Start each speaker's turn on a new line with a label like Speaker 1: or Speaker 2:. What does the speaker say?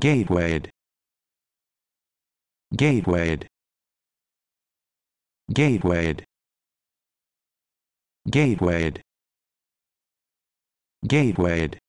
Speaker 1: Gateway. Gateway. Gateway. Gateway. Gateway.